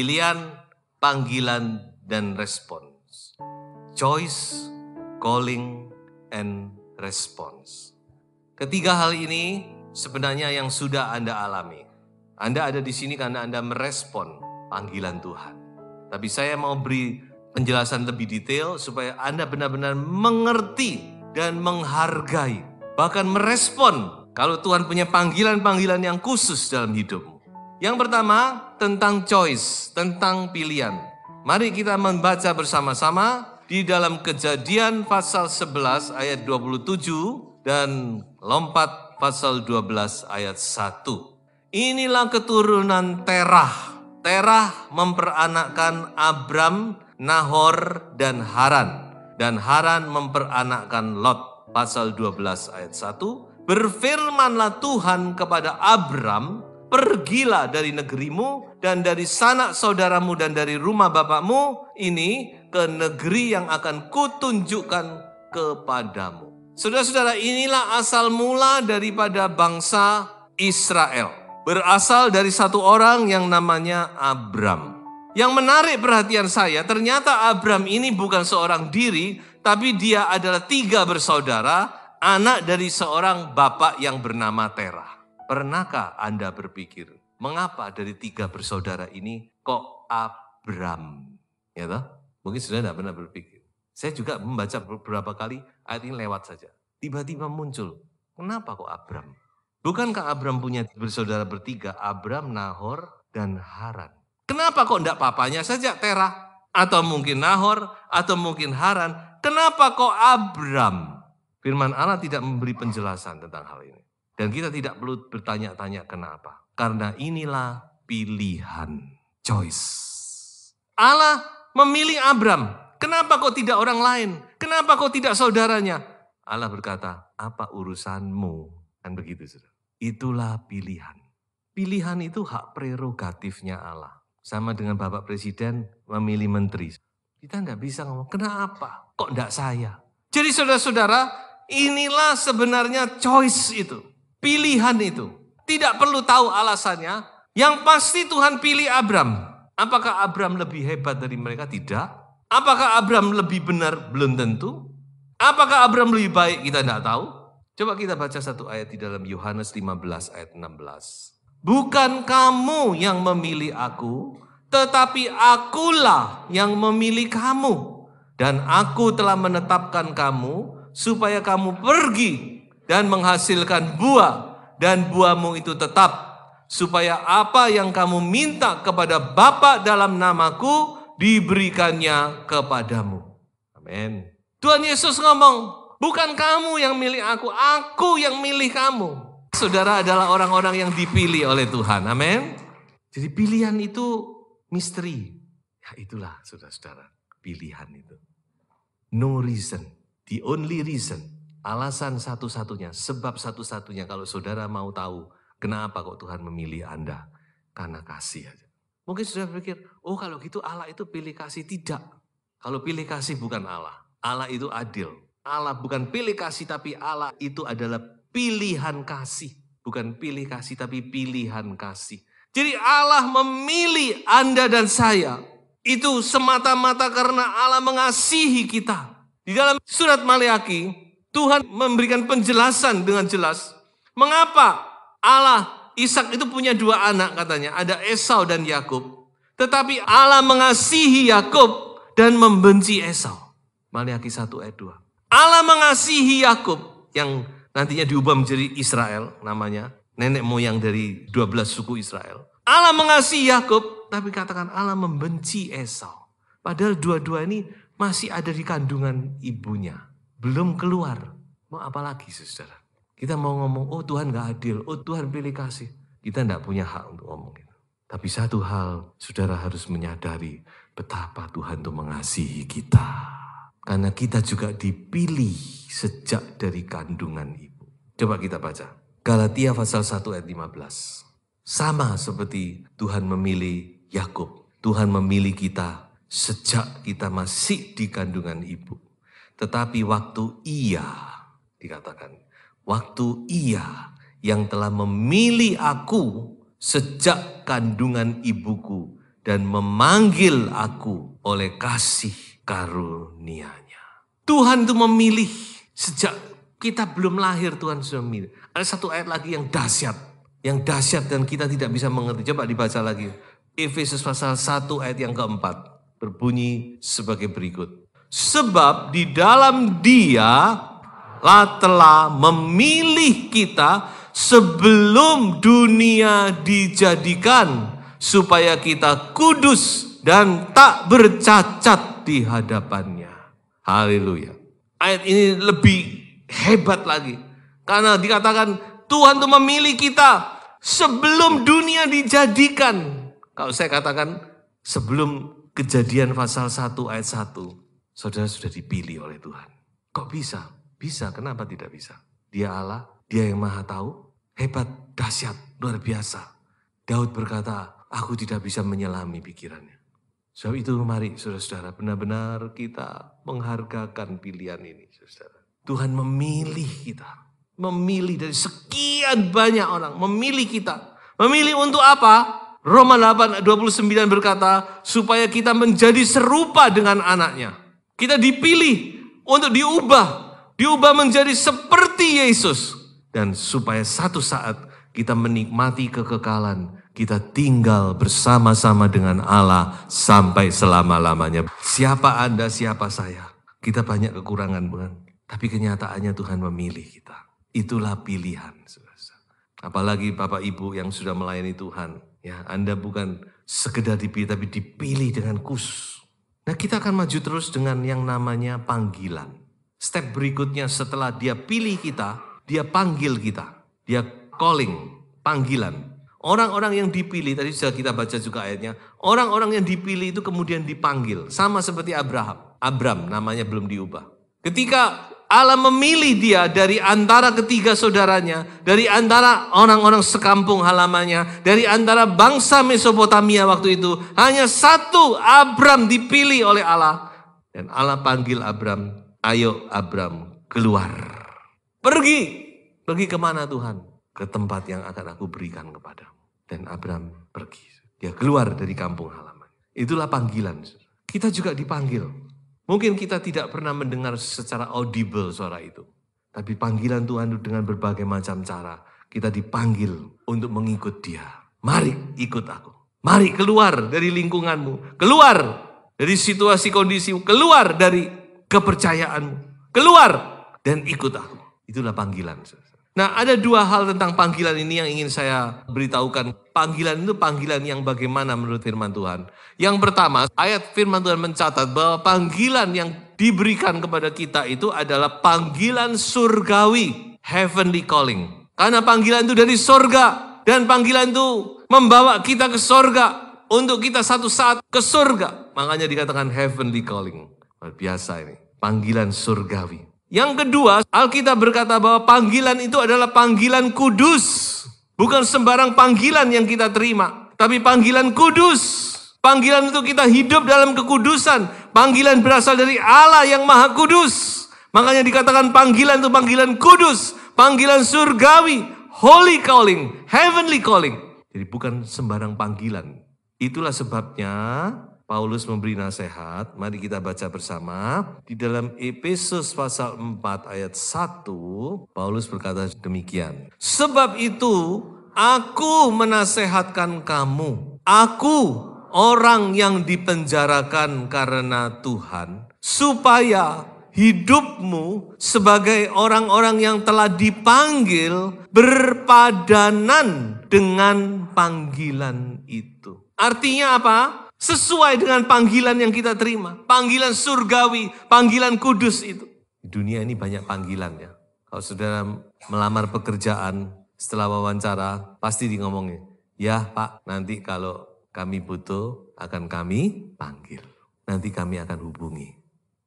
pilihan, panggilan, dan respons. Choice, calling, and response. Ketiga hal ini sebenarnya yang sudah Anda alami. Anda ada di sini karena Anda merespon panggilan Tuhan. Tapi saya mau beri penjelasan lebih detail supaya Anda benar-benar mengerti dan menghargai, bahkan merespon kalau Tuhan punya panggilan-panggilan yang khusus dalam hidupmu. Yang pertama, tentang choice, tentang pilihan. Mari kita membaca bersama-sama di dalam Kejadian pasal 11 ayat 27 dan lompat pasal 12 ayat 1. Inilah keturunan Terah. Terah memperanakkan Abram, Nahor, dan Haran. Dan Haran memperanakkan Lot. Pasal 12 ayat 1. Berfirmanlah Tuhan kepada Abram, pergilah dari negerimu dan dari sanak saudaramu dan dari rumah bapakmu ini ke negeri yang akan kutunjukkan kepadamu. Saudara-saudara, inilah asal mula daripada bangsa Israel. Berasal dari satu orang yang namanya Abram. Yang menarik perhatian saya, ternyata Abram ini bukan seorang diri, tapi dia adalah tiga bersaudara, anak dari seorang bapak yang bernama Terah. Pernahkah Anda berpikir mengapa dari tiga bersaudara ini kok Abram? Ya toh? Mungkin sudah tidak pernah berpikir. Saya juga membaca beberapa kali ayat ini lewat saja. Tiba-tiba muncul, kenapa kok Abram? Bukankah Abram punya bersaudara bertiga? Abram, Nahor, dan Haran. Kenapa kok tidak papanya saja Tera Atau mungkin Nahor, atau mungkin Haran. Kenapa kok Abram? Firman Allah tidak memberi penjelasan tentang hal ini. Dan kita tidak perlu bertanya-tanya kenapa. Karena inilah pilihan, choice. Allah memilih Abram. Kenapa kok tidak orang lain? Kenapa kok tidak saudaranya? Allah berkata, apa urusanmu? Kan begitu, saudara. Itulah pilihan. Pilihan itu hak prerogatifnya Allah. Sama dengan Bapak Presiden memilih menteri. Kita nggak bisa ngomong, kenapa? Kok tidak saya? Jadi saudara-saudara, inilah sebenarnya choice itu. Pilihan itu. Tidak perlu tahu alasannya. Yang pasti Tuhan pilih Abram. Apakah Abram lebih hebat dari mereka? Tidak. Apakah Abram lebih benar? Belum tentu. Apakah Abram lebih baik? Kita tidak tahu. Coba kita baca satu ayat di dalam Yohanes 15 ayat 16. Bukan kamu yang memilih aku, tetapi akulah yang memilih kamu. Dan aku telah menetapkan kamu supaya kamu pergi dan menghasilkan buah dan buahmu itu tetap, supaya apa yang kamu minta kepada Bapa dalam namaku diberikannya kepadamu. Amin. Tuhan Yesus ngomong, bukan kamu yang milih aku, aku yang milih kamu. Saudara adalah orang-orang yang dipilih oleh Tuhan. Amin. Jadi pilihan itu misteri. Ya itulah saudara-saudara, pilihan itu. No reason, the only reason Alasan satu-satunya, sebab satu-satunya kalau saudara mau tahu kenapa kok Tuhan memilih Anda. Karena kasih aja. Mungkin saudara berpikir, oh kalau gitu Allah itu pilih kasih. Tidak. Kalau pilih kasih bukan Allah. Allah itu adil. Allah bukan pilih kasih tapi Allah itu adalah pilihan kasih. Bukan pilih kasih tapi pilihan kasih. Jadi Allah memilih Anda dan saya. Itu semata-mata karena Allah mengasihi kita. Di dalam surat Maliaki Tuhan memberikan penjelasan dengan jelas. Mengapa Allah Ishak itu punya dua anak katanya, ada Esau dan Yakub. Tetapi Allah mengasihi Yakub dan membenci Esau. Maliaki 1 ayat 2. Allah mengasihi Yakub yang nantinya diubah menjadi Israel namanya, nenek moyang dari 12 suku Israel. Allah mengasihi Yakub, tapi katakan Allah membenci Esau. Padahal dua-dua ini masih ada di kandungan ibunya belum keluar. Mau apa lagi saudara? Kita mau ngomong, oh Tuhan gak adil, oh Tuhan pilih kasih. Kita gak punya hak untuk ngomong itu. Tapi satu hal, saudara harus menyadari betapa Tuhan itu mengasihi kita. Karena kita juga dipilih sejak dari kandungan ibu. Coba kita baca. Galatia pasal 1 ayat 15. Sama seperti Tuhan memilih Yakub. Tuhan memilih kita sejak kita masih di kandungan ibu. Tetapi waktu ia, dikatakan, waktu ia yang telah memilih aku sejak kandungan ibuku dan memanggil aku oleh kasih karunia-Nya. Tuhan itu memilih sejak kita belum lahir Tuhan sudah memilih. Ada satu ayat lagi yang dahsyat, yang dahsyat dan kita tidak bisa mengerti. Coba dibaca lagi. Efesus pasal 1 ayat yang keempat berbunyi sebagai berikut. Sebab di dalam dia lah telah memilih kita sebelum dunia dijadikan supaya kita kudus dan tak bercacat di hadapannya. Haleluya. Ayat ini lebih hebat lagi. Karena dikatakan Tuhan itu memilih kita sebelum dunia dijadikan. Kalau saya katakan sebelum kejadian pasal 1 ayat 1. Saudara sudah dipilih oleh Tuhan. Kok bisa? Bisa, kenapa tidak bisa? Dia Allah, dia yang maha tahu, hebat, dahsyat, luar biasa. Daud berkata, aku tidak bisa menyelami pikirannya. Sebab itu mari saudara-saudara benar-benar kita menghargakan pilihan ini saudara. Tuhan memilih kita. Memilih dari sekian banyak orang. Memilih kita. Memilih untuk apa? Roma 8 29 berkata, supaya kita menjadi serupa dengan anaknya. Kita dipilih untuk diubah, diubah menjadi seperti Yesus dan supaya satu saat kita menikmati kekekalan, kita tinggal bersama-sama dengan Allah sampai selama-lamanya. Siapa Anda, siapa saya? Kita banyak kekurangan, bukan? Tapi kenyataannya Tuhan memilih kita. Itulah pilihan. Apalagi Bapak Ibu yang sudah melayani Tuhan. Ya, Anda bukan sekedar dipilih, tapi dipilih dengan khusus. Nah kita akan maju terus dengan yang namanya panggilan. Step berikutnya setelah dia pilih kita, dia panggil kita. Dia calling, panggilan. Orang-orang yang dipilih, tadi sudah kita baca juga ayatnya. Orang-orang yang dipilih itu kemudian dipanggil. Sama seperti Abraham. Abram namanya belum diubah. Ketika Allah memilih dia dari antara ketiga saudaranya, dari antara orang-orang sekampung halamannya, dari antara bangsa Mesopotamia waktu itu. Hanya satu Abram dipilih oleh Allah. Dan Allah panggil Abram, ayo Abram keluar. Pergi. Pergi kemana Tuhan? Ke tempat yang akan aku berikan kepadamu. Dan Abram pergi. Dia keluar dari kampung halaman. Itulah panggilan. Kita juga dipanggil Mungkin kita tidak pernah mendengar secara audible suara itu. Tapi panggilan Tuhan itu dengan berbagai macam cara. Kita dipanggil untuk mengikut dia. Mari ikut aku. Mari keluar dari lingkunganmu. Keluar dari situasi kondisimu. Keluar dari kepercayaanmu. Keluar dan ikut aku. Itulah panggilan. Nah, ada dua hal tentang panggilan ini yang ingin saya beritahukan. Panggilan itu panggilan yang bagaimana menurut firman Tuhan. Yang pertama, ayat firman Tuhan mencatat bahwa panggilan yang diberikan kepada kita itu adalah panggilan surgawi, heavenly calling. Karena panggilan itu dari sorga dan panggilan itu membawa kita ke sorga untuk kita satu saat ke sorga. Makanya dikatakan heavenly calling. Luar biasa ini, panggilan surgawi. Yang kedua, Alkitab berkata bahwa panggilan itu adalah panggilan kudus. Bukan sembarang panggilan yang kita terima, tapi panggilan kudus. Panggilan itu kita hidup dalam kekudusan. Panggilan berasal dari Allah yang Maha Kudus. Makanya dikatakan panggilan itu panggilan kudus, panggilan surgawi, holy calling, heavenly calling. Jadi bukan sembarang panggilan. Itulah sebabnya Paulus memberi nasihat, mari kita baca bersama. Di dalam Efesus pasal 4 ayat 1, Paulus berkata demikian. Sebab itu aku menasehatkan kamu, aku orang yang dipenjarakan karena Tuhan, supaya hidupmu sebagai orang-orang yang telah dipanggil berpadanan dengan panggilan itu. Artinya apa? Sesuai dengan panggilan yang kita terima. Panggilan surgawi, panggilan kudus itu. dunia ini banyak panggilan ya. Kalau saudara melamar pekerjaan, setelah wawancara, pasti di ngomongnya, ya Pak, nanti kalau kami butuh, akan kami panggil. Nanti kami akan hubungi.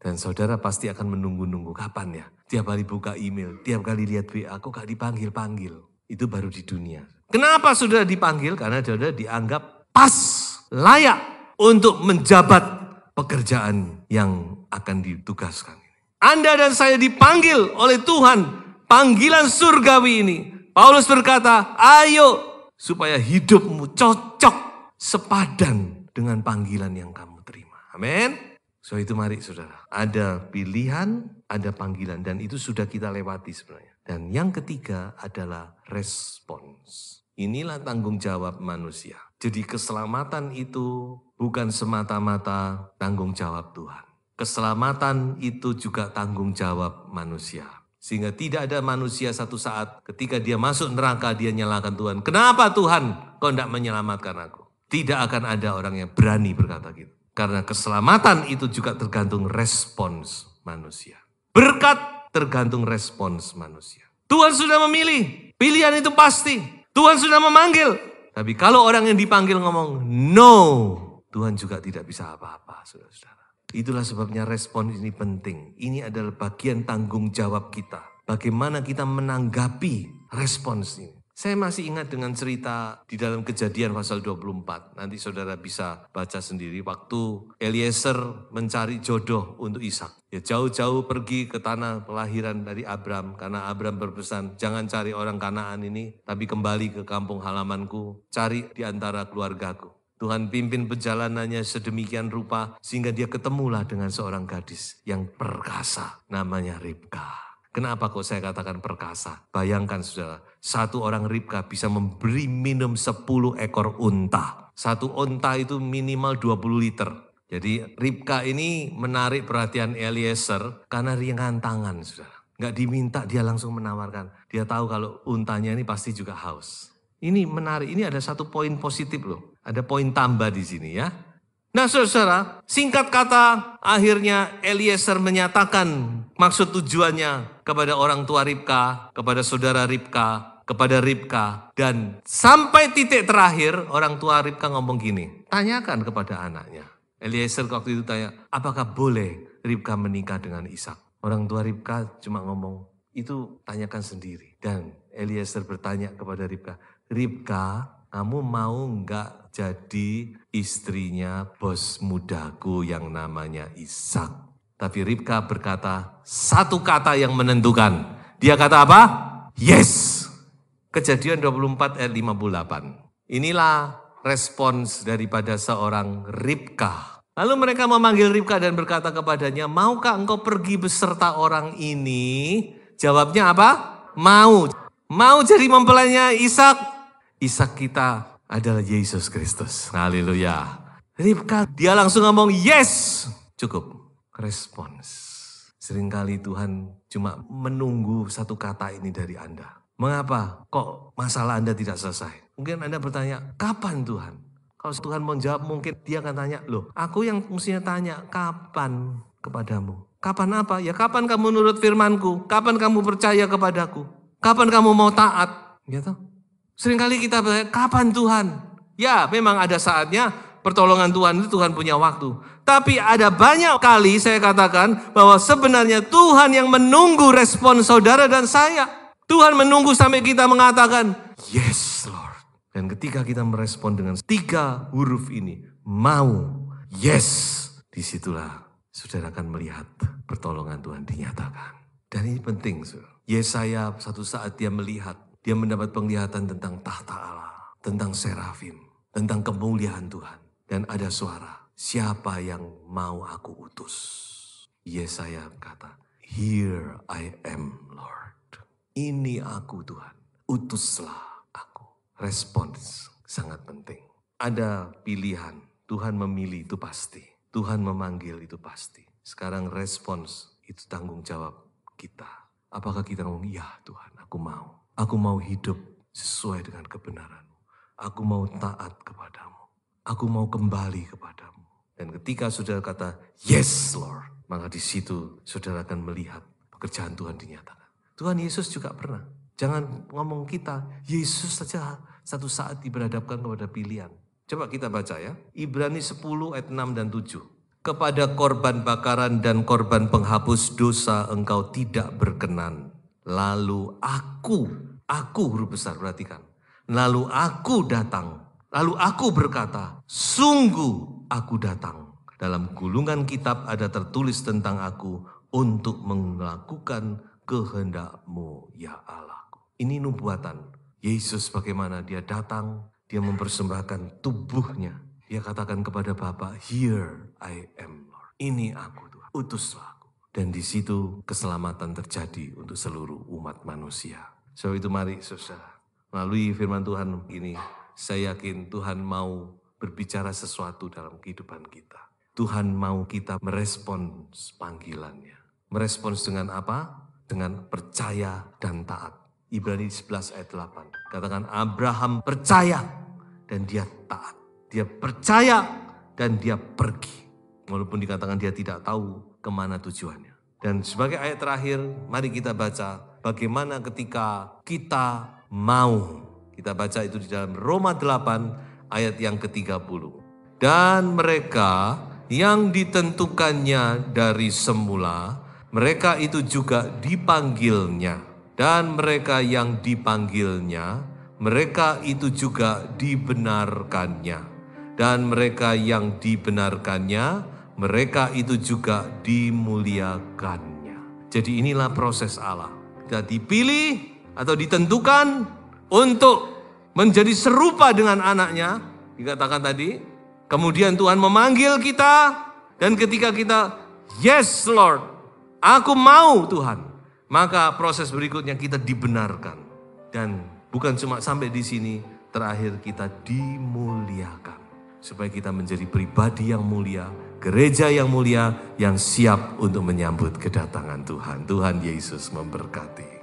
Dan saudara pasti akan menunggu-nunggu kapan ya. Tiap kali buka email, tiap kali lihat WA, aku gak dipanggil-panggil. Itu baru di dunia. Kenapa sudah dipanggil? Karena saudara dianggap pas, layak untuk menjabat pekerjaan yang akan ditugaskan. Anda dan saya dipanggil oleh Tuhan, panggilan surgawi ini. Paulus berkata, ayo supaya hidupmu cocok sepadan dengan panggilan yang kamu terima. Amin. So itu mari saudara, ada pilihan, ada panggilan dan itu sudah kita lewati sebenarnya. Dan yang ketiga adalah respons. Inilah tanggung jawab manusia. Jadi keselamatan itu bukan semata-mata tanggung jawab Tuhan. Keselamatan itu juga tanggung jawab manusia. Sehingga tidak ada manusia satu saat ketika dia masuk neraka dia nyalakan Tuhan. Kenapa Tuhan kau tidak menyelamatkan aku? Tidak akan ada orang yang berani berkata gitu. Karena keselamatan itu juga tergantung respons manusia. Berkat tergantung respons manusia. Tuhan sudah memilih, pilihan itu pasti. Tuhan sudah memanggil. Tapi kalau orang yang dipanggil ngomong, no, Tuhan juga tidak bisa apa-apa, saudara-saudara. Itulah sebabnya respon ini penting. Ini adalah bagian tanggung jawab kita. Bagaimana kita menanggapi respons ini. Saya masih ingat dengan cerita di dalam kejadian pasal 24. Nanti saudara bisa baca sendiri waktu Eliezer mencari jodoh untuk Ishak. Ya jauh-jauh pergi ke tanah kelahiran dari Abram karena Abram berpesan jangan cari orang Kanaan ini tapi kembali ke kampung halamanku, cari di antara keluargaku. Tuhan pimpin perjalanannya sedemikian rupa sehingga dia ketemulah dengan seorang gadis yang perkasa namanya Ribka. Kenapa kok saya katakan perkasa? Bayangkan saudara, satu orang Ribka bisa memberi minum 10 ekor unta. Satu unta itu minimal 20 liter. Jadi Ribka ini menarik perhatian Eliezer karena ringan tangan saudara. Nggak diminta dia langsung menawarkan. Dia tahu kalau untanya ini pasti juga haus. Ini menarik, ini ada satu poin positif loh. Ada poin tambah di sini ya. Nah saudara, singkat kata akhirnya Eliezer menyatakan maksud tujuannya kepada orang tua Ribka, kepada saudara Ribka, kepada Ribka. Dan sampai titik terakhir orang tua Ribka ngomong gini, tanyakan kepada anaknya. Eliezer waktu itu tanya, apakah boleh Ribka menikah dengan Ishak? Orang tua Ribka cuma ngomong, itu tanyakan sendiri. Dan Eliezer bertanya kepada Ribka, Ribka, kamu mau nggak jadi istrinya bos mudaku yang namanya Ishak. Tapi Ribka berkata satu kata yang menentukan. Dia kata apa? Yes. Kejadian 24 ayat 58. Inilah respons daripada seorang Ribka. Lalu mereka memanggil Ribka dan berkata kepadanya, "Maukah engkau pergi beserta orang ini?" Jawabnya apa? Mau. Mau jadi mempelainya Ishak. Ishak kita adalah Yesus Kristus. Haleluya. Ribka, dia langsung ngomong, yes! Cukup. Respons. Seringkali Tuhan cuma menunggu satu kata ini dari Anda. Mengapa kok masalah Anda tidak selesai? Mungkin Anda bertanya, kapan Tuhan? Kalau Tuhan mau jawab, mungkin dia akan tanya, loh, aku yang mestinya tanya, kapan kepadamu? Kapan apa? Ya kapan kamu nurut firmanku? Kapan kamu percaya kepadaku? Kapan kamu mau taat? Gitu. Seringkali kita bertanya, kapan Tuhan? Ya, memang ada saatnya pertolongan Tuhan itu Tuhan punya waktu. Tapi ada banyak kali saya katakan bahwa sebenarnya Tuhan yang menunggu respon saudara dan saya. Tuhan menunggu sampai kita mengatakan, Yes Lord. Dan ketika kita merespon dengan tiga huruf ini, mau, yes, disitulah saudara akan melihat pertolongan Tuhan dinyatakan. Dan ini penting, saudara. Yesaya satu saat dia melihat dia mendapat penglihatan tentang tahta Allah, tentang serafim, tentang kemuliaan Tuhan. Dan ada suara, siapa yang mau aku utus? Yesaya kata, Here I am, Lord. Ini aku Tuhan, utuslah aku. Respons sangat penting. Ada pilihan, Tuhan memilih itu pasti. Tuhan memanggil itu pasti. Sekarang respons itu tanggung jawab kita. Apakah kita ngomong, ya Tuhan aku mau. Aku mau hidup sesuai dengan kebenaranmu. Aku mau taat kepadamu. Aku mau kembali kepadamu. Dan ketika saudara kata, yes Lord, maka di situ saudara akan melihat pekerjaan Tuhan dinyatakan. Tuhan Yesus juga pernah. Jangan ngomong kita, Yesus saja satu saat diberhadapkan kepada pilihan. Coba kita baca ya. Ibrani 10 ayat 6 dan 7 kepada korban bakaran dan korban penghapus dosa engkau tidak berkenan. Lalu aku, aku huruf besar perhatikan. Lalu aku datang. Lalu aku berkata, sungguh aku datang. Dalam gulungan kitab ada tertulis tentang aku untuk melakukan kehendakmu ya Allah. Ini nubuatan. Yesus bagaimana dia datang, dia mempersembahkan tubuhnya. Dia katakan kepada Bapa, here I am Lord. Ini aku Tuhan, utuslah. Dan di situ keselamatan terjadi untuk seluruh umat manusia. So itu mari saudara. Melalui firman Tuhan ini, saya yakin Tuhan mau berbicara sesuatu dalam kehidupan kita. Tuhan mau kita merespons panggilannya. Merespons dengan apa? Dengan percaya dan taat. Ibrani 11 ayat 8. Katakan Abraham percaya dan dia taat. Dia percaya dan dia pergi. Walaupun dikatakan dia tidak tahu kemana tujuannya. Dan sebagai ayat terakhir, mari kita baca bagaimana ketika kita mau. Kita baca itu di dalam Roma 8 ayat yang ke-30. Dan mereka yang ditentukannya dari semula, mereka itu juga dipanggilnya. Dan mereka yang dipanggilnya, mereka itu juga dibenarkannya. Dan mereka yang dibenarkannya, mereka itu juga dimuliakannya. Jadi inilah proses Allah. Kita dipilih atau ditentukan untuk menjadi serupa dengan anaknya, dikatakan tadi. Kemudian Tuhan memanggil kita dan ketika kita, yes Lord, aku mau Tuhan. Maka proses berikutnya kita dibenarkan. Dan bukan cuma sampai di sini, terakhir kita dimuliakan. Supaya kita menjadi pribadi yang mulia gereja yang mulia yang siap untuk menyambut kedatangan Tuhan. Tuhan Yesus memberkati.